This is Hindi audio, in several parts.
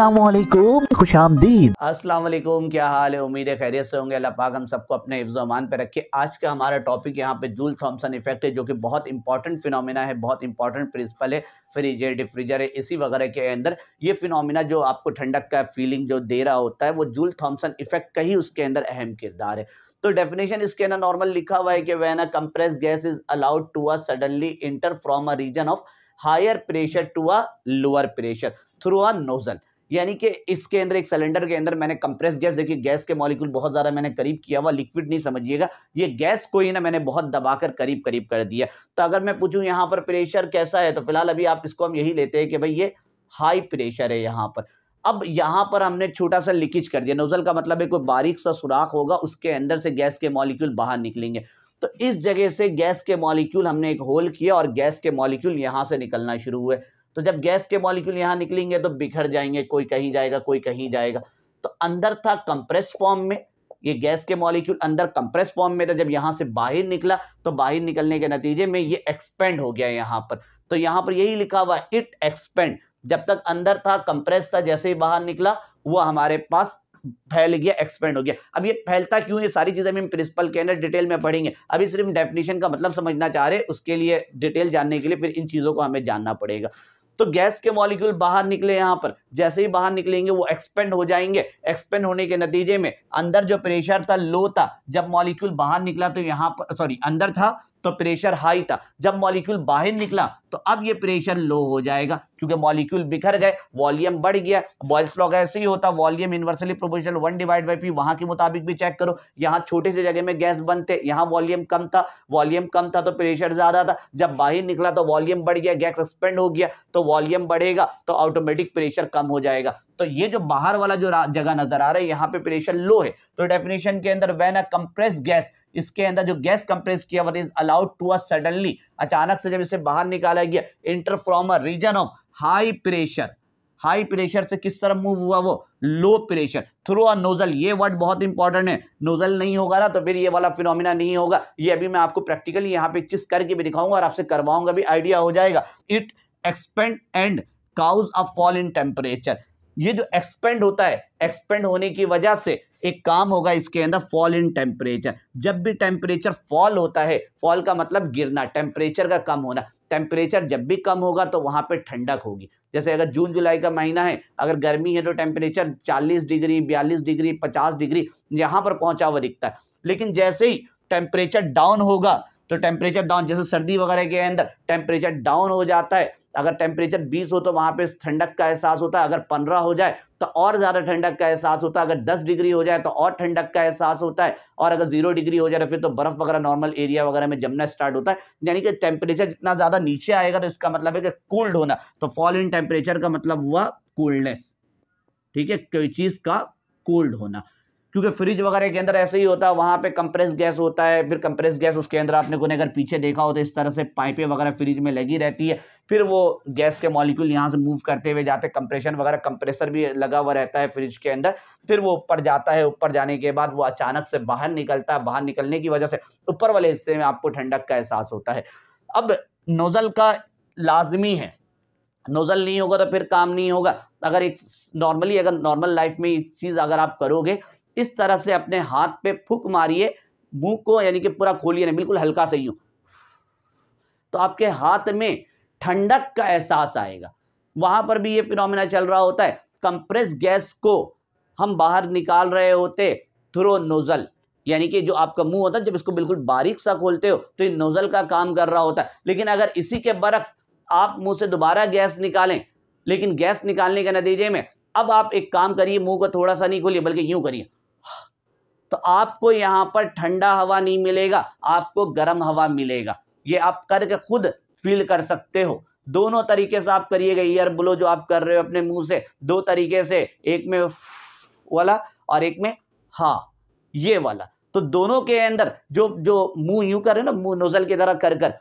असलकुम खुश आमदीद क्या हाल है उम्मीद है खैरियत से होंगे अल्लाह पाक हम सबको अपने हिफ्जमान पे रखे आज का हमारा टॉपिक यहाँ पे जूल थॉमसन इफेक्ट है जो कि बहुत इंपॉर्टेंट फिनोमिना है बहुत इंपॉर्टेंट प्रिंसिपल है फ्रिज है डिफ्रीजर है इसी वगैरह के अंदर ये फिनोमिना जो आपको ठंडक का फीलिंग जो दे रहा होता है वो जूल थॉमसन इफेक्ट का ही उसके अंदर अहम किरदार है तो डेफिनेशन इसके अंदर नॉर्मल लिखा हुआ है कि when a compress gas is allowed to a suddenly enter from a region of higher pressure to a lower pressure through a nozzle यानी कि इसके अंदर एक सिलेंडर के अंदर मैंने कंप्रेस गैस देखिए गैस के मॉलिक्यूल बहुत ज़्यादा मैंने करीब किया हुआ लिक्विड नहीं समझिएगा ये गैस को ही ना मैंने बहुत दबाकर करीब करीब कर दिया तो अगर मैं पूछूँ यहाँ पर प्रेशर कैसा है तो फिलहाल अभी आप इसको हम यही लेते हैं कि भाई ये हाई प्रेशर है यहाँ पर अब यहाँ पर हमने छोटा सा लीकेज कर दिया नोजल का मतलब है कोई बारीक सा सुराख होगा उसके अंदर से गैस के मॉलिक्यूल बाहर निकलेंगे तो इस जगह से गैस के मॉलिक्यूल हमने एक होल किया और गैस के मॉलिक्यूल यहाँ से निकलना शुरू हुए तो जब गैस के मॉलिक्यूल यहाँ निकलेंगे तो बिखर जाएंगे कोई कहीं जाएगा कोई कहीं जाएगा तो अंदर था कंप्रेस फॉर्म में ये गैस के मॉलिक्यूल अंदर कंप्रेस फॉर्म में था जब यहाँ से बाहर निकला तो बाहर निकलने के नतीजे में ये एक्सपेंड हो गया यहाँ पर तो यहाँ पर यही लिखा हुआ इट एक्सपेंड जब तक अंदर था कंप्रेस था जैसे ही बाहर निकला वो हमारे पास फैल गया एक्सपेंड हो गया अब ये फैलता क्यों ये सारी चीज़ें हम प्रिंसिपल के अंदर डिटेल में पढ़ेंगे अभी सिर्फ डेफिनेशन का मतलब समझना चाह रहे उसके लिए डिटेल जानने के लिए फिर इन चीज़ों को हमें जानना पड़ेगा तो गैस के मॉलिक्यूल बाहर निकले यहाँ पर जैसे ही बाहर निकलेंगे वो एक्सपेंड हो जाएंगे एक्सपेंड होने के नतीजे में अंदर जो प्रेशर था लो था जब मॉलिक्यूल बाहर निकला तो यहाँ पर सॉरी अंदर था तो प्रेशर हाई था जब मॉलिक्यूल बाहर निकला तो अब ये प्रेशर लो हो जाएगा क्योंकि मॉलिक्यूल बिखर गए वॉल्यूम बढ़ गया बॉयल्स लॉग ऐसे ही होता volume inversely proportional one divide by P वहां के मुताबिक भी चेक करो यहाँ छोटे से जगह में गैस बनते यहाँ वॉल्यूम कम था वॉल्यूम कम था तो प्रेशर ज्यादा था जब बाहर निकला तो वॉल्यूम बढ़ गया गैस एक्सपेंड हो गया तो वॉल्यूम बढ़ेगा तो ऑटोमेटिक प्रेशर कम हो जाएगा तो ये जो बाहर वाला जो जगह नजर आ रहा है यहाँ पे प्रेशर लो है तो डेफिनेशन के अंदर वेन अ कंप्रेस गैस इसके अंदर जो गैस कंप्रेस किया what is allowed to a suddenly अचानक से जब इसे बाहर निकाला गया enter from a region of high pressure high pressure से किस तरह मूव हुआ वो low pressure through a nozzle ये वर्ड बहुत इंपॉर्टेंट है नोजल नहीं होगा ना तो फिर ये वाला फिनोमिना नहीं होगा ये अभी मैं आपको प्रैक्टिकली यहाँ पे चीज करके भी दिखाऊंगा और आपसे करवाऊंगा भी आइडिया हो जाएगा it expand and cause a fall in temperature ये जो एक्सपेंड होता है एक्सपेंड होने की वजह से एक काम होगा इसके अंदर फॉल इन टेम्परेचर जब भी टेम्परेचर फॉल होता है फॉल का मतलब गिरना टेम्परेचर का कम होना टेम्परेचर जब भी कम होगा तो वहाँ पे ठंडक होगी जैसे अगर जून जुलाई का महीना है अगर गर्मी है तो टेम्परेचर 40 डिग्री 42 डिग्री 50 डिग्री यहाँ पर पहुँचा हुआ दिखता है लेकिन जैसे ही टेम्परेचर डाउन होगा तो टेम्परेचर डाउन जैसे सर्दी वगैरह के अंदर टेम्परेचर डाउन हो जाता है अगर टेम्परेचर 20 हो तो वहाँ पे ठंडक का एहसास होता है अगर 15 हो जाए तो और ज़्यादा ठंडक का एहसास होता है अगर 10 डिग्री हो जाए तो और ठंडक का एहसास होता है और अगर जीरो डिग्री हो जाए तो फिर तो बर्फ़ वगैरह नॉर्मल एरिया वगैरह में जमना स्टार्ट होता है यानी कि टेम्परेचर जितना ज़्यादा नीचे आएगा तो इसका मतलब है कि कूल्ड होना तो फॉल इन टेम्परेचर का मतलब हुआ कूल्डनेस ठीक है कोई चीज़ का कोल्ड होना क्योंकि फ्रिज वगैरह के अंदर ऐसे ही होता है वहाँ पे कंप्रेस गैस होता है फिर कंप्रेस गैस उसके अंदर आपने को अगर पीछे देखा हो तो इस तरह से पाइपें वगैरह फ्रिज में लगी रहती है फिर वो गैस के मॉलिक्यूल यहाँ से मूव करते हुए जाते हैं कंप्रेशन वगैरह कंप्रेसर भी लगा हुआ रहता है फ्रिज के अंदर फिर वो ऊपर जाता है ऊपर जाने के बाद वो अचानक से बाहर निकलता है बाहर निकलने की वजह से ऊपर वाले हिस्से में आपको ठंडक का एहसास होता है अब नोज़ल का लाजमी है नोज़ल नहीं होगा तो फिर काम नहीं होगा अगर एक नॉर्मली अगर नॉर्मल लाइफ में चीज़ अगर आप करोगे इस तरह से अपने हाथ पे फूक मारिए मुंह को यानी कि पूरा खोलिए ना बिल्कुल हल्का से हो तो आपके हाथ में ठंडक का एहसास आएगा वहां पर भी ये फिनोमिना चल रहा होता है कंप्रेस गैस को हम बाहर निकाल रहे होते थ्रो नोज़ल यानी कि जो आपका मुंह होता है जब इसको बिल्कुल बारीक सा खोलते हो तो ये नोज़ल का काम कर रहा होता है लेकिन अगर इसी के बरक्स आप मुंह से दोबारा गैस निकालें लेकिन गैस निकालने के नतीजे में अब आप एक काम करिए मुंह को थोड़ा सा नहीं खोलिए बल्कि यूं करिए तो आपको यहाँ पर ठंडा हवा नहीं मिलेगा आपको गर्म हवा मिलेगा ये आप करके खुद फील कर सकते हो दोनों तरीके से आप करिएगा ईयर ब्लो जो आप कर रहे हो अपने मुंह से दो तरीके से एक में वाला और एक में हा ये वाला तो दोनों के अंदर जो जो मुंह यू कर रहे हो ना मुंह नोजल की तरह कर कर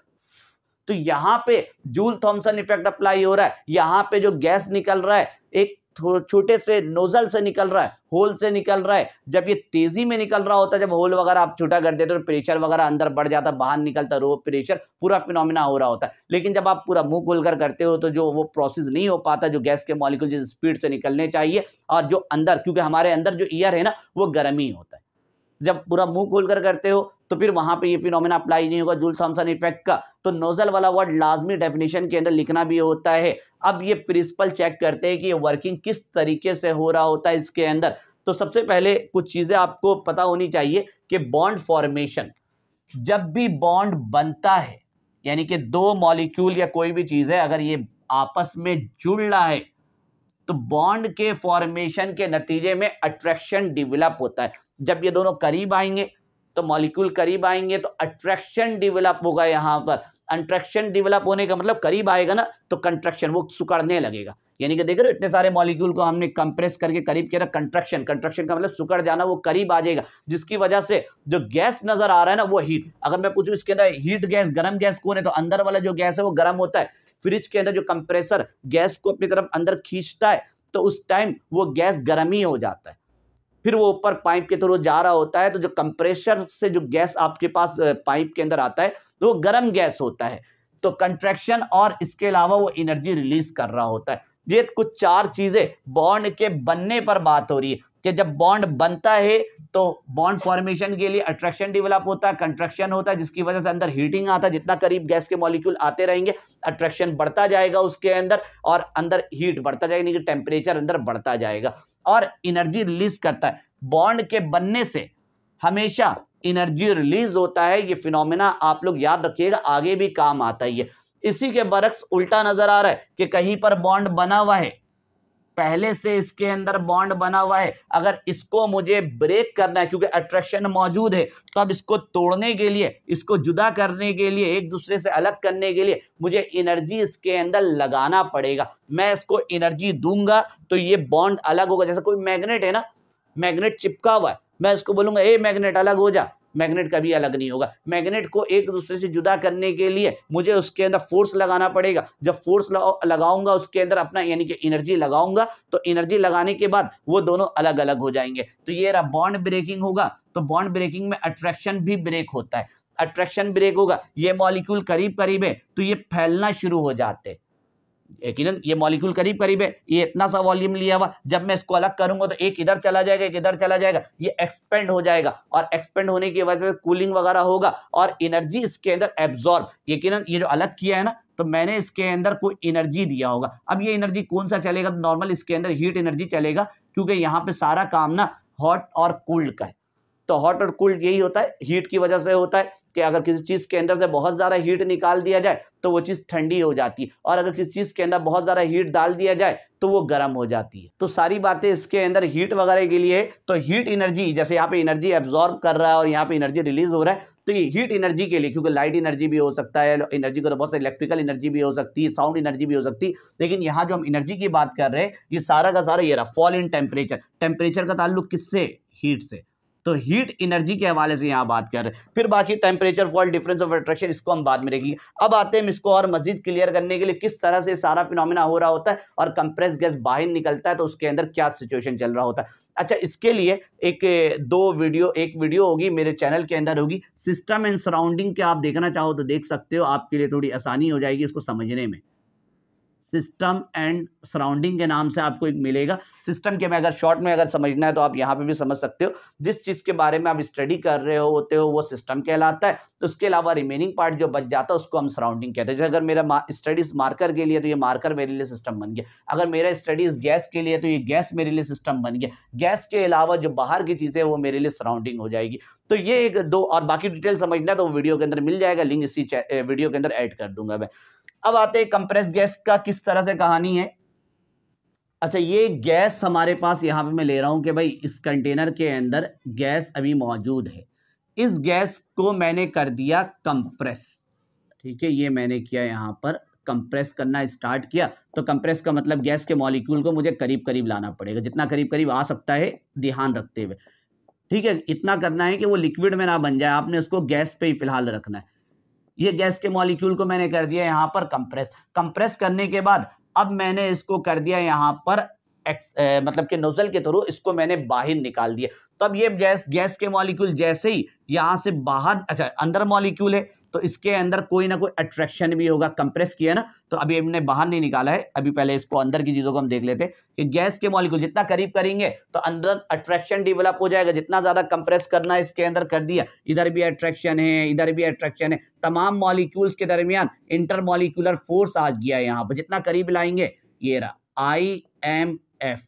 तो यहाँ पे जूल थॉम्सन इफेक्ट अप्लाई हो रहा है यहां पे जो गैस निकल रहा है एक छोटे से नोजल से निकल रहा है होल से निकल रहा है जब ये तेजी में निकल रहा होता है जब होल वगैरह आप छोटा कर देते हो तो प्रेशर वगैरह अंदर बढ़ जाता बाहर निकलता रो तो प्रेशर पूरा फिनोमिना हो रहा होता है लेकिन जब आप पूरा मुंह खोलकर करते हो तो जो वो प्रोसेस नहीं हो पाता जो गैस के मॉलिक्यूल जिस स्पीड से निकलने चाहिए और जो अंदर क्योंकि हमारे अंदर जो ईयर है ना वो गर्म ही होता है जब पूरा मुंह खोल कर करते हो तो फिर वहां पे ये फिनोमिना अप्लाई नहीं होगा जूल थॉम्सन इफेक्ट का तो नोजल वाला वर्ड लाजमी डेफिनेशन के अंदर लिखना भी होता है अब ये प्रिंसिपल चेक करते हैं कि ये वर्किंग किस तरीके से हो रहा होता है इसके अंदर तो सबसे पहले कुछ चीज़ें आपको पता होनी चाहिए कि बॉन्ड फॉर्मेशन जब भी बॉन्ड बनता है यानी कि दो मॉलिक्यूल या कोई भी चीज़ है अगर ये आपस में जुड़ रहा है तो बॉन्ड के फॉर्मेशन के नतीजे में अट्रैक्शन डेवलप होता है जब ये दोनों करीब आएंगे तो मॉलिक्यूल करीब आएंगे तो अट्रैक्शन डेवलप होगा यहाँ पर अट्रैक्शन डेवलप होने का मतलब करीब आएगा ना तो कंट्रक्शन वो सुकड़ने लगेगा यानी कि देख रहे हो इतने सारे मॉलिक्यूल को हमने कंप्रेस करके करीब किया ना कंट्रक्शन कंट्रक्शन का मतलब सुकड़ जाना वो करीब आ जाएगा जिसकी वजह से जो गैस नजर आ रहा है ना वो हीट अगर मैं पूछूँ इसके अंदर हीट गैस गर्म गैस कौन है तो अंदर वाला जो गैस है वो गर्म होता है फ्रिज के अंदर जो कंप्रेसर गैस को अपनी तरफ अंदर खींचता है तो उस टाइम वो गैस गर्म ही हो जाता है फिर वो ऊपर पाइप के थ्रू जा रहा होता है तो जो कंप्रेशर से जो गैस आपके पास पाइप के अंदर आता है तो वो गर्म गैस होता है तो कंट्रैक्शन और इसके अलावा वो एनर्जी रिलीज कर रहा होता है ये कुछ चार चीज़ें बॉन्ड के बनने पर बात हो रही है कि जब बॉन्ड बनता है तो बॉन्ड फॉर्मेशन के लिए अट्रैक्शन डेवलप होता है कंट्रैक्शन होता है जिसकी वजह से अंदर हीटिंग आता है जितना करीब गैस के मॉलिक्यूल आते रहेंगे अट्रैक्शन बढ़ता जाएगा उसके अंदर और अंदर हीट बढ़ता जाएगा यानी कि टेम्परेचर अंदर बढ़ता जाएगा और एनर्जी रिलीज करता है बॉन्ड के बनने से हमेशा एनर्जी रिलीज होता है ये फिनोमिना आप लोग याद रखिएगा आगे भी काम आता ही है इसी के बरक्स उल्टा नजर आ रहा है कि कहीं पर बॉन्ड बना हुआ है पहले से इसके अंदर बॉन्ड बना हुआ है अगर इसको मुझे ब्रेक करना है क्योंकि अट्रैक्शन मौजूद है तो अब इसको तोड़ने के लिए इसको जुदा करने के लिए एक दूसरे से अलग करने के लिए मुझे एनर्जी इसके अंदर लगाना पड़ेगा मैं इसको एनर्जी दूंगा तो ये बॉन्ड अलग होगा जैसे कोई मैग्नेट है ना मैग्नेट चिपका हुआ है मैं इसको बोलूंगा ए मैग्नेट अलग हो जा मैग्नेट कभी अलग नहीं होगा मैग्नेट को एक दूसरे से जुदा करने के लिए मुझे उसके अंदर फोर्स लगाना पड़ेगा जब फोर्स लगाऊंगा उसके अंदर अपना यानी कि एनर्जी लगाऊंगा तो एनर्जी लगाने के बाद वो दोनों अलग अलग हो जाएंगे तो ये रहा बॉन्ड ब्रेकिंग होगा तो बॉन्ड ब्रेकिंग में अट्रैक्शन भी ब्रेक होता है अट्रैक्शन ब्रेक होगा ये मॉलिक्यूल करीब करीब है तो ये फैलना शुरू हो जाते हैं यकीन ये मॉलिक्यूल करीब करीब है ये इतना सा वॉल्यूम लिया हुआ जब मैं इसको अलग करूंगा तो एक इधर चला जाएगा एक इधर चला जाएगा ये एक्सपेंड हो जाएगा और एक्सपेंड होने की वजह से कूलिंग वगैरह होगा और एनर्जी इसके अंदर एब्जॉर्ब यकीन ये जो अलग किया है ना तो मैंने इसके अंदर कोई एनर्जी दिया होगा अब ये एनर्जी कौन सा चलेगा तो नॉर्मल इसके अंदर हीट एनर्जी चलेगा क्योंकि यहाँ पे सारा काम ना हॉट और कूल्ड का है तो हॉट और कूल्ड यही होता है हीट की वजह से होता है कि अगर किसी चीज़ के अंदर से बहुत ज़्यादा हीट निकाल दिया जाए तो वो चीज़ ठंडी हो जाती है और अगर किसी चीज़ के अंदर बहुत ज़्यादा हीट डाल दिया जाए तो वो गर्म हो जाती है तो सारी बातें इसके अंदर हीट वगैरह के लिए तो हीट एनर्जी जैसे यहाँ पे एनर्जी एब्जॉर्ब कर रहा है और यहाँ पे एनर्जी रिलीज हो रहा है तो ये हीट एनर्जी के लिए क्योंकि लाइट एनर्जी भी हो सकता है एनर्जी को तो बहुत इलेक्ट्रिकल एनर्जी भी हो सकती है साउंड एनर्जी भी हो सकती है लेकिन यहाँ जो हम एनर्जी की बात कर रहे हैं ये सारा का सारा ये रहा फॉल इन टेम्परेचर टेम्परेचर का ताल्लुक किससे हीट से तो हीट एनर्जी के हवाले से यहाँ बात कर रहे हैं फिर बाकी temperature fall difference of attraction इसको हम बाद में देखेंगे अब आते हैं इसको और मजीद क्लियर करने के लिए किस तरह से सारा फिनोमिना हो रहा होता है और कंप्रेस गैस बाहर निकलता है तो उसके अंदर क्या सिचुएशन चल रहा होता है अच्छा इसके लिए एक दो वीडियो एक वीडियो होगी मेरे चैनल के अंदर होगी सिस्टम एंड सराउंडिंग के आप देखना चाहो तो देख सकते हो आपके लिए थोड़ी आसानी हो जाएगी इसको समझने में सिस्टम एंड सराउंडिंग के नाम से आपको एक मिलेगा सिस्टम के में अगर शॉर्ट में अगर समझना है तो आप यहाँ पे भी समझ सकते हो जिस चीज़ के बारे में आप स्टडी कर रहे हो होते हो वो सिस्टम कहलाता है तो उसके अलावा रिमेनिंग पार्ट जो बच जाता है उसको हम सराउंडिंग कहते हैं जैसे अगर मेरा स्टडीज़ मार्कर के लिए तो ये मार्कर मेरे लिए सिस्टम बन गया अगर मेरा स्टडीज़ गैस के लिए तो ये गैस मेरे लिए सिस्टम बन गया गैस के अलावा जो बाहर की चीज़ें वो मेरे लिए सराउंडिंग हो जाएगी तो ये एक दो और बाकी डिटेल समझना है तो वीडियो के अंदर मिल जाएगा लिंक इसी वीडियो के अंदर ऐड कर दूंगा मैं अब आते हैं कंप्रेस गैस का किस तरह से कहानी है अच्छा ये गैस हमारे पास यहाँ पे मैं ले रहा हूँ कि भाई इस कंटेनर के अंदर गैस अभी मौजूद है इस गैस को मैंने कर दिया कंप्रेस ठीक है ये मैंने किया यहाँ पर कंप्रेस करना स्टार्ट किया तो कंप्रेस का मतलब गैस के मॉलिक्यूल को मुझे करीब करीब लाना पड़ेगा जितना करीब करीब आ सकता है ध्यान रखते हुए ठीक है इतना करना है कि वो लिक्विड में ना बन जाए आपने उसको गैस पे ही फिलहाल रखना है ये गैस के मॉलिक्यूल को मैंने कर दिया यहाँ पर कंप्रेस कंप्रेस करने के बाद अब मैंने इसको कर दिया यहाँ पर एक्स ए, मतलब कि नोजल के थ्रू इसको मैंने बाहर निकाल दिया तब ये गैस गैस के मॉलिक्यूल जैसे ही यहाँ से बाहर अच्छा अंदर मॉलिक्यूल है तो इसके अंदर कोई ना कोई अट्रैक्शन भी होगा कंप्रेस किया ना तो अभी हमने बाहर नहीं निकाला है अभी पहले इसको अंदर की चीज़ों को हम देख लेते हैं कि गैस के मॉलिक्यूल जितना करीब करेंगे तो अंदर अट्रैक्शन डेवलप हो जाएगा जितना ज़्यादा कंप्रेस करना इसके अंदर कर दिया इधर भी अट्रैक्शन है इधर भी अट्रैक्शन है तमाम मॉलिक्यूल्स के दरमियान इंटर मॉलिक्यूलर फोर्स आ गया है यहाँ पर जितना करीब लाएंगे ये रहा I M F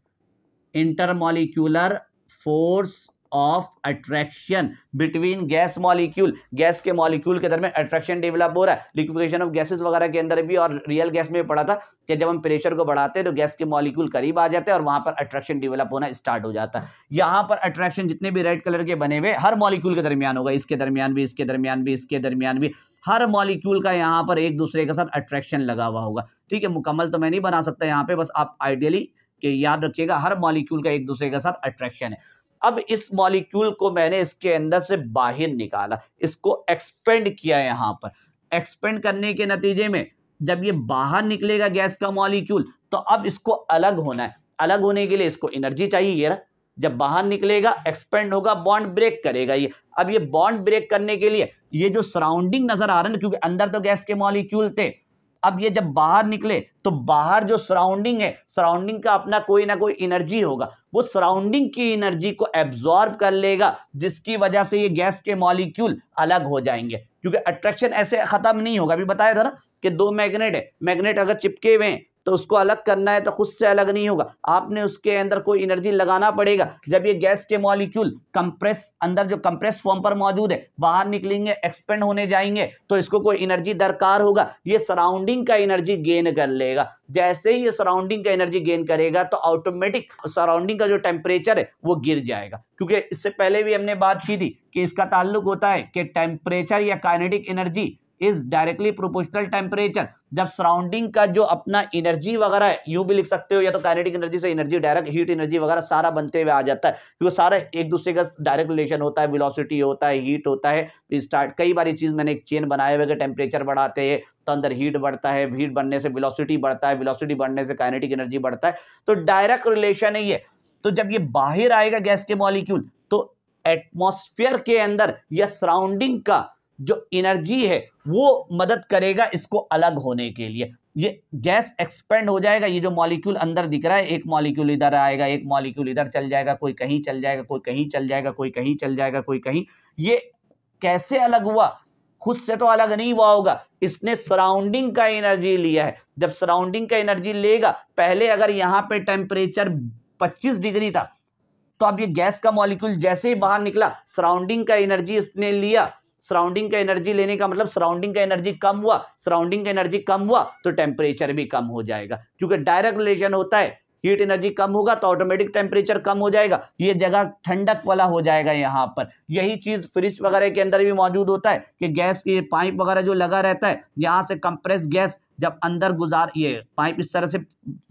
intermolecular force of attraction between gas molecule gas के मॉलिक्यूल के दरमियान अट्रैक्शन डेवलप हो रहा है लिक्विफिकेशन ऑफ गैसेस वगैरह के अंदर भी और रियल गैस में पढ़ा था कि जब हम प्रेशर को बढ़ाते हैं तो गैस के मॉलिक्यूल करीब आ जाते हैं और वहां पर अट्रैक्शन डेवलप होना स्टार्ट हो जाता है यहां पर अट्रैक्शन जितने भी रेड कलर के बने हुए हर मॉलिक्यूल के दरमियान होगा इसके दरमियान भी इसके दरमियान भी इसके दरमियान भी हर मॉलिक्यूल का यहाँ पर एक दूसरे के साथ अट्रैक्शन लगा हुआ होगा ठीक है मुकम्मल तो मैं नहीं बना सकता यहाँ पे बस आप आइडियली याद रखिएगा हर मॉलिक्यूल का एक दूसरे के साथ अट्रैक्शन है अब इस मॉलिक्यूल को मैंने इसके अंदर से बाहर निकाला इसको एक्सपेंड किया यहाँ पर एक्सपेंड करने के नतीजे में जब ये बाहर निकलेगा गैस का मॉलिक्यूल तो अब इसको अलग होना है अलग होने के लिए इसको एनर्जी चाहिए ये रहा जब बाहर निकलेगा एक्सपेंड होगा बॉन्ड ब्रेक करेगा ये अब ये बॉन्ड ब्रेक करने के लिए ये जो सराउंडिंग नजर आ रहा है ना क्योंकि अंदर तो गैस के मॉलिक्यूल थे अब ये जब बाहर निकले तो बाहर जो सराउंडिंग है सराउंडिंग का अपना कोई ना कोई एनर्जी होगा वो सराउंडिंग की एनर्जी को एब्जॉर्ब कर लेगा जिसकी वजह से ये गैस के मॉलिक्यूल अलग हो जाएंगे क्योंकि अट्रैक्शन ऐसे ख़त्म नहीं होगा अभी बताया था ना कि दो मैग्नेट है मैग्नेट अगर चिपके हुए हैं तो उसको अलग करना है तो खुद से अलग नहीं होगा आपने उसके अंदर कोई एनर्जी लगाना पड़ेगा जब ये गैस के मॉलिक्यूल कंप्रेस अंदर जो कंप्रेस फॉर्म पर मौजूद है बाहर निकलेंगे एक्सपेंड होने जाएंगे तो इसको कोई एनर्जी दरकार होगा ये सराउंडिंग का एनर्जी गेन कर लेगा जैसे ही ये सराउंडिंग का एनर्जी गेन करेगा तो ऑटोमेटिक सराउंडिंग का जो टेम्परेचर है वो गिर जाएगा क्योंकि इससे पहले भी हमने बात की थी कि इसका ताल्लुक होता है कि टेम्परेचर या kinetic energy is directly proportional temperature जब सराउंडिंग का जो अपना एनर्जी वगैरह है यू भी लिख सकते हो या तो कैनेटिक एनर्जी से एनर्जी डायरेक्ट हीट एनर्जी वगैरह सारा बनते हुए आ जाता है क्योंकि सारा एक दूसरे का डायरेक्ट रिलेशन होता है विलोसिटी होता है हीट होता है स्टार्ट कई बार चीज़ मैंने एक चेन बनाए हुए टेम्परेचर बढ़ाते हैं तो अंदर हीट बढ़ता है हीट बढ़ने से विलोसिटी बढ़ता है विलोसिटी बढ़ने से कैनेटिक एनर्जी बढ़ता है तो डायरेक्ट रिलेशन है ये तो जब ये बाहर आएगा गैस के मॉलिक्यूल तो एटमॉस्फेयर के अंदर या सराउंडिंग का जो एनर्जी है वो मदद करेगा इसको अलग होने के लिए ये गैस एक्सपेंड हो जाएगा ये जो मॉलिक्यूल अंदर दिख रहा है एक मॉलिक्यूल इधर आएगा एक मॉलिक्यूल इधर चल जाएगा कोई कहीं चल जाएगा कोई कहीं चल जाएगा कोई कहीं चल जाएगा कोई कहीं ये कैसे अलग हुआ खुद से तो अलग नहीं हुआ होगा इसने सराउंडिंग का एनर्जी लिया है जब सराउंडिंग का एनर्जी लेगा पहले अगर यहाँ पे टेम्परेचर 25 डिग्री था तो अब ये गैस का मॉलिक्यूल जैसे ही बाहर निकला सराउंडिंग का एनर्जी इसने लिया सराउंडिंग का एनर्जी लेने का मतलब सराउंडिंग का एनर्जी कम हुआ सराउंडिंग का एनर्जी कम हुआ तो टेम्परेचर भी कम हो जाएगा क्योंकि डायरेक्ट रिलेशन होता है हीट एनर्जी कम होगा तो ऑटोमेटिक टेम्परेचर कम हो जाएगा ये जगह ठंडक वाला हो जाएगा यहाँ पर यही चीज़ फ्रिज वगैरह के अंदर भी मौजूद होता है कि गैस की पाइप वगैरह जो लगा रहता है यहाँ से कंप्रेस गैस जब अंदर गुजार ये पाइप इस तरह से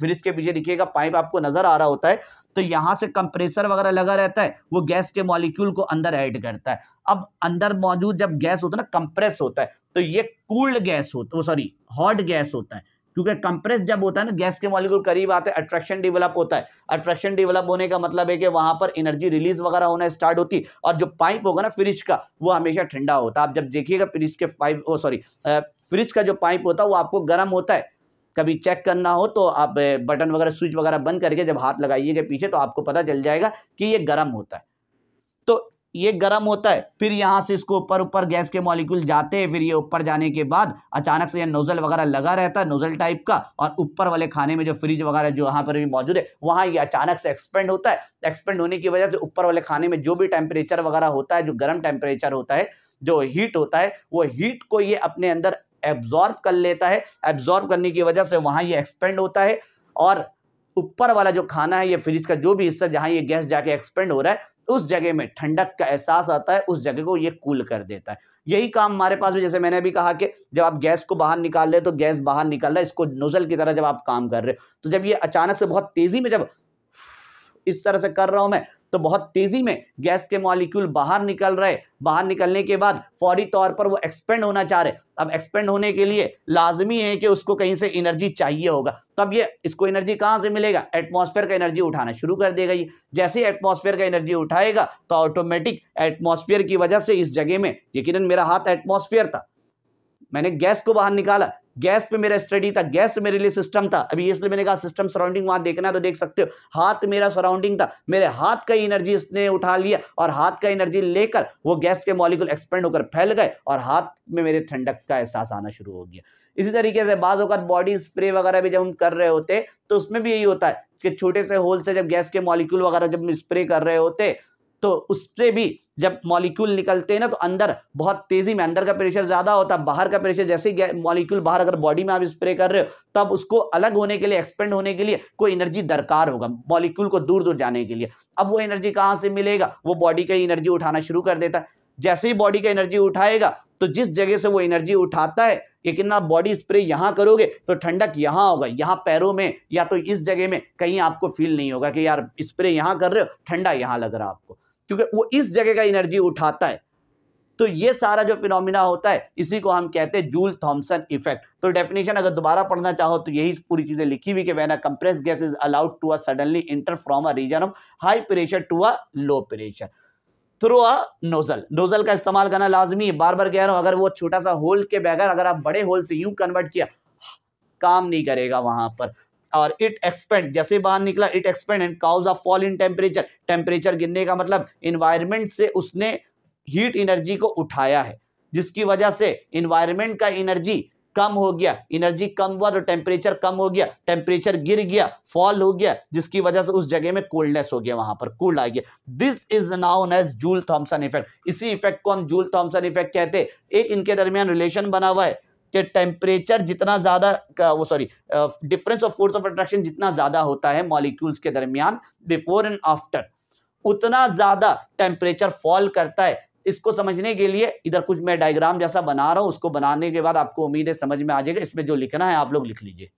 फ्रिज के पीछे दिखिएगा पाइप आपको नजर आ रहा होता है तो यहाँ से कंप्रेसर वगैरह लगा रहता है वो गैस के मॉलिक्यूल को अंदर ऐड करता है अब अंदर मौजूद जब गैस होता है ना कंप्रेस होता है तो ये कूल्ड गैस होता है सॉरी हॉट गैस होता है क्योंकि कंप्रेस जब होता है ना गैस के मॉलिक्यूल करीब आते हैं अट्रैक्शन डेवलप होता है अट्रैक्शन डेवलप होने का मतलब है कि वहाँ पर एनर्जी रिलीज वगैरह होना स्टार्ट होती और जो पाइप होगा ना फ्रिज का वो हमेशा ठंडा होता है आप जब देखिएगा फ्रिज के पाइप ओ सॉरी फ्रिज का जो पाइप होता है वो आपको गर्म होता है कभी चेक करना हो तो आप बटन वगैरह स्विच वगैरह बंद करके जब हाथ लगाइएगा पीछे तो आपको पता चल जाएगा कि ये गर्म होता है तो ये गर्म होता है फिर यहाँ से इसको ऊपर ऊपर गैस के मॉलिक्यूल जाते हैं फिर ये ऊपर जाने के बाद अचानक से यह नोजल वगैरह लगा रहता है नोजल टाइप का और ऊपर वाले खाने में जो फ्रिज वगैरह जो यहाँ पर भी मौजूद है वहाँ ये अचानक से एक्सपेंड होता है एक्सपेंड होने की वजह से ऊपर वाले खाने में जो भी टेम्परेचर वगैरह होता है जो गर्म टेम्परेचर होता है जो हीट होता है वो हीट को ये अपने अंदर एब्जॉर्ब कर लेता है एब्जॉर्ब करने की वजह से वहाँ ये एक्सपेंड होता है और ऊपर वाला जो खाना है या फ्रिज का जो भी हिस्सा जहाँ ये गैस जाके एक्सपेंड हो रहा है उस जगह में ठंडक का एहसास आता है उस जगह को ये कूल कर देता है यही काम हमारे पास भी जैसे मैंने अभी कहा कि जब आप गैस को बाहर निकाल रहे हो तो गैस बाहर निकाल रहा है इसको नोजल की तरह जब आप काम कर रहे हो तो जब ये अचानक से बहुत तेज़ी में जब इस तरह से कर रहा हूं मैं तो बहुत तेजी में गैस के मॉलिक्यूल बाहर निकल रहे बाहर निकलने के बाद फौरी तौर पर वो एक्सपेंड होना चाह रहे अब एक्सपेंड होने के लिए लाजमी है कि उसको कहीं से एनर्जी चाहिए होगा तब ये इसको एनर्जी कहाँ से मिलेगा एटमॉस्फेयर का एनर्जी उठाना शुरू कर देगा ये जैसे ही एटमॉस्फेयर का एनर्जी उठाएगा तो ऑटोमेटिक एटमॉस्फेयर की वजह से इस जगह में यकीन मेरा हाथ एटमॉस्फेयर था मैंने गैस को बाहर निकाला गैस पे मेरा स्टडी था गैस मेरे लिए सिस्टम था अभी इसलिए मैंने कहा सिस्टम सराउंडिंग वहां देखना है तो देख सकते हो हाथ मेरा सराउंडिंग था मेरे हाथ का एनर्जी इसने उठा लिया और हाथ का एनर्जी लेकर वो गैस के मॉलिक्यूल एक्सपेंड होकर फैल गए और हाथ में मेरे ठंडक का एहसास आना शुरू हो गया इसी तरीके से बाज अवत बॉडी स्प्रे वगैरह भी जब हम कर रहे होते तो उसमें भी यही होता है कि छोटे से होल से जब गैस के मॉलिक्यूल वगैरह जब स्प्रे कर रहे होते तो उससे भी जब मॉलिक्यूल निकलते हैं ना तो अंदर बहुत तेज़ी में अंदर का प्रेशर ज़्यादा होता है बाहर का प्रेशर जैसे ही मॉलिक्यूल बाहर अगर बॉडी में आप स्प्रे कर रहे हो तब उसको अलग होने के लिए एक्सपेंड होने के लिए कोई एनर्जी दरकार होगा मॉलिक्यूल को दूर दूर जाने के लिए अब वो एनर्जी कहाँ से मिलेगा वो बॉडी का एनर्जी उठाना शुरू कर देता है जैसे ही बॉडी का एनर्जी उठाएगा तो जिस जगह से वो एनर्जी उठाता है लेकिन आप बॉडी स्प्रे यहाँ करोगे तो ठंडक यहाँ होगा यहाँ पैरों में या तो इस जगह में कहीं आपको फील नहीं होगा कि यार स्प्रे यहाँ कर रहे हो ठंडा यहाँ लग रहा आपको क्योंकि वो इस जगह का एनर्जी उठाता है तो ये सारा जो फिनोमिना होता है इसी को हम कहते हैं जूल थॉम्सन इफेक्ट तो डेफिनेशन अगर दोबारा पढ़ना चाहो तो यही पूरी चीज़ें लिखी हुई कि when a compress gas is allowed to a suddenly enter from a region of high pressure to a low pressure through a nozzle nozzle का इस्तेमाल करना लाजमी है बार बार कह रहा हूं अगर वो छोटा सा होल के बगैर अगर आप बड़े होल से यू कन्वर्ट किया काम नहीं करेगा वहां पर और इट एक्सपेंड जैसे बाहर निकला it expand and cause of fall in temperature temperature गिरने का मतलब इन्वायरमेंट से उसने हीट एनर्जी को उठाया है जिसकी वजह से इन्वायरमेंट का एनर्जी कम हो गया एनर्जी कम हुआ तो टेम्परेचर कम हो गया टेम्परेचर गिर गया फॉल हो गया जिसकी वजह से उस जगह में कोल्डनेस हो गया वहां पर कूल आ गया this is known as Joule Thomson effect इसी इफेक्ट को हम जूल थॉम्सन इफेक्ट कहते हैं एक इनके दरमियान रिलेशन बना हुआ है कि टेम्परेचर जितना ज़्यादा वो sorry difference of force of attraction जितना ज़्यादा होता है मॉलिक्यूल्स के दरमियान बिफोर एंड आफ्टर उतना ज़्यादा टेम्परेचर फॉल करता है इसको समझने के लिए इधर कुछ मैं डायग्राम जैसा बना रहा हूँ उसको बनाने के बाद आपको उम्मीद है समझ में आ जाएगा इसमें जो लिखना है आप लोग लिख लीजिए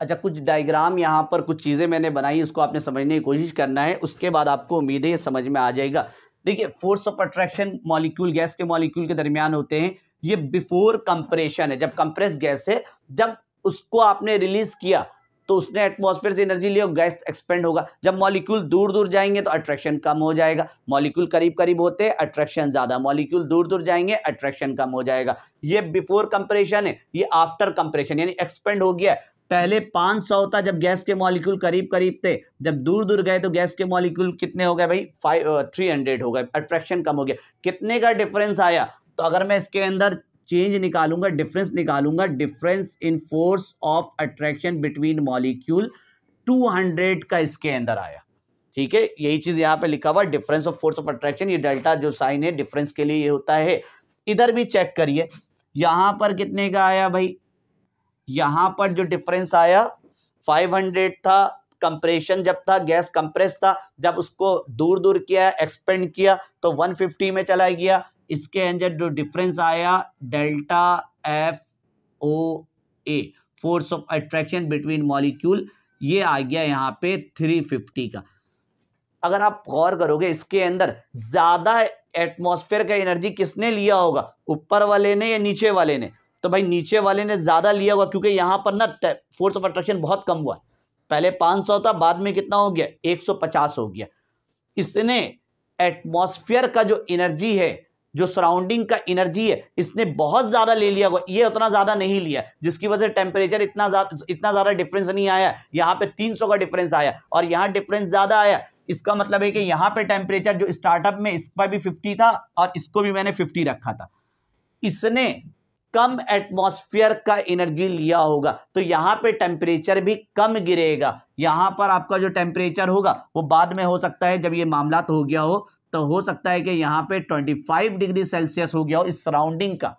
अच्छा कुछ डायग्राम यहाँ पर कुछ चीज़ें मैंने बनाई इसको आपने समझने की कोशिश करना है उसके बाद आपको उम्मीद है समझ में आ जाएगा देखिए force of attraction molecule gas के मॉलिक्यूल के दरमियान होते हैं ये बिफोर कंप्रेशन है जब कंप्रेस गैस है जब उसको आपने रिलीज किया तो उसने एटमॉस्फेयर से एनर्जी लिया गैस एक्सपेंड होगा जब मॉलिक्यूल दूर दूर जाएंगे तो अट्रैक्शन कम हो जाएगा मॉलिक्यूल करीब करीब होते हैं अट्रैक्शन ज़्यादा मॉलिक्यूल दूर दूर जाएंगे अट्रैक्शन कम हो जाएगा ये बिफोर कंप्रेशन है ये आफ्टर कंप्रेशन यानी एक्सपेंड हो गया पहले 500 था जब गैस के मॉलिक्यूल करीब करीब थे जब दूर दूर गए तो गैस के मॉलिक्यूल कितने हो गए भाई फाइव थ्री हंड्रेड हो गए अट्रैक्शन कम हो गया कितने का डिफरेंस आया तो अगर मैं इसके अंदर चेंज निकालूंगा डिफरेंस निकालूंगा difference in force of attraction between molecule 200 का इसके अंदर आया ठीक है यही चीज़ यहाँ पे लिखा हुआ difference of force of attraction ये डेल्टा जो साइन है डिफरेंस के लिए ये होता है इधर भी चेक करिए यहाँ पर कितने का आया भाई यहाँ पर जो डिफरेंस आया 500 था कंप्रेशन जब था गैस कंप्रेस था जब उसको दूर दूर किया एक्सपेंड किया तो 150 में चला गया इसके अंदर जो डिफरेंस आया delta F O A force of attraction between molecule ये आ गया यहाँ पे 350 का अगर आप गौर करोगे इसके अंदर ज़्यादा एटमॉस्फेयर का एनर्जी किसने लिया होगा ऊपर वाले ने या नीचे वाले ने तो भाई नीचे वाले ने ज़्यादा लिया होगा क्योंकि यहाँ पर ना फोर्स ऑफ अट्रैक्शन बहुत कम हुआ पहले 500 था बाद में कितना हो गया 150 हो गया इसने एटमॉस्फेयर का जो एनर्जी है जो सराउंडिंग का एनर्जी है इसने बहुत ज़्यादा ले लिया ये उतना ज़्यादा नहीं लिया जिसकी वजह से टेम्परेचर इतना इतना ज़्यादा डिफरेंस नहीं आया यहाँ पे तीन का डिफरेंस आया और यहाँ डिफरेंस ज़्यादा आया इसका मतलब है कि यहाँ पे टेम्परेचर जो स्टार्टअप में इस पर भी फिफ्टी था और इसको भी मैंने फिफ्टी रखा था इसने कम एटमॉस्फेयर का एनर्जी लिया होगा तो यहाँ पे टेम्परेचर भी कम गिरेगा यहाँ पर आपका जो टेम्परेचर होगा वो बाद में हो सकता है जब ये मामला तो हो गया हो तो हो सकता है कि यहाँ पे 25 डिग्री सेल्सियस हो गया हो इस सराउंडिंग का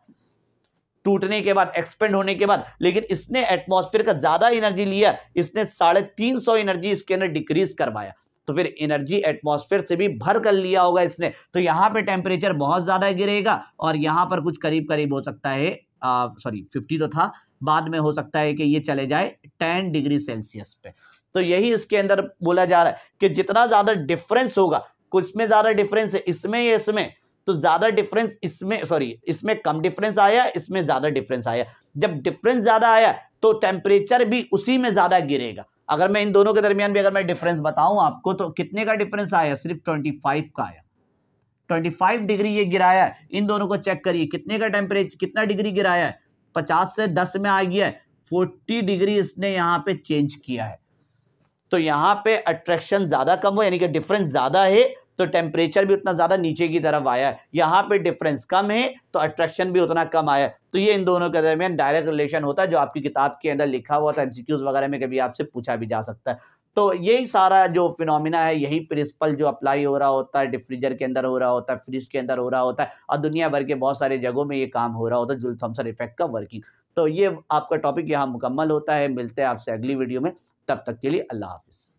टूटने के बाद एक्सपेंड होने के बाद लेकिन इसने एटमॉस्फेयर का ज़्यादा एनर्जी लिया इसने साढ़े तीन सौ एनर्जी इसके अंदर डिक्रीज करवाया तो फिर एनर्जी एटमॉस्फेयर से भी भर कर लिया होगा इसने तो यहाँ पे टेम्परेचर बहुत ज़्यादा गिरेगा और यहाँ पर कुछ करीब करीब हो सकता है सॉरी फिफ्टी तो था बाद में हो सकता है कि ये चले जाए टेन डिग्री सेल्सियस पे तो यही इसके अंदर बोला जा रहा है कि जितना ज़्यादा डिफरेंस होगा कुछ में ज़्यादा डिफरेंस है इसमें या इसमें तो ज़्यादा डिफरेंस इसमें सॉरी इसमें कम डिफरेंस आया इसमें ज़्यादा डिफरेंस आया जब डिफरेंस ज़्यादा आया तो टेम्परेचर भी उसी में ज़्यादा गिरेगा अगर मैं इन दोनों के दरमियान भी अगर मैं डिफरेंस बताऊं आपको तो कितने का डिफरेंस आया सिर्फ 25 का आया 25 डिग्री ये गिराया है इन दोनों को चेक करिए कितने का टेम्परेचर कितना डिग्री गिराया है 50 से 10 में आ गया है 40 डिग्री इसने यहाँ पे चेंज किया है तो यहाँ पे अट्रैक्शन ज़्यादा कम हुआ यानी कि डिफरेंस ज़्यादा है तो टेम्परेचर भी उतना ज़्यादा नीचे की तरफ आया है यहाँ पे डिफरेंस कम है तो अट्रैक्शन भी उतना कम आया तो ये इन दोनों के दरमियान डायरेक्ट रिलेशन होता है जो आपकी किताब के अंदर लिखा हुआ था एम वगैरह में कभी आपसे पूछा भी जा सकता है तो यही सारा जो फिनोमिना है यही प्रिंसिपल जो अप्लाई हो रहा होता है डिफ्रीजर के अंदर हो रहा होता है फ्रिज के अंदर हो रहा होता है और दुनिया भर के बहुत सारे जगहों में ये काम हो रहा होता है जुल्थम्सन इफेक्ट का वर्किंग तो ये आपका टॉपिक यहाँ मुकम्मल होता है मिलते हैं आपसे अगली वीडियो में तब तक के लिए अल्लाह हाफिज़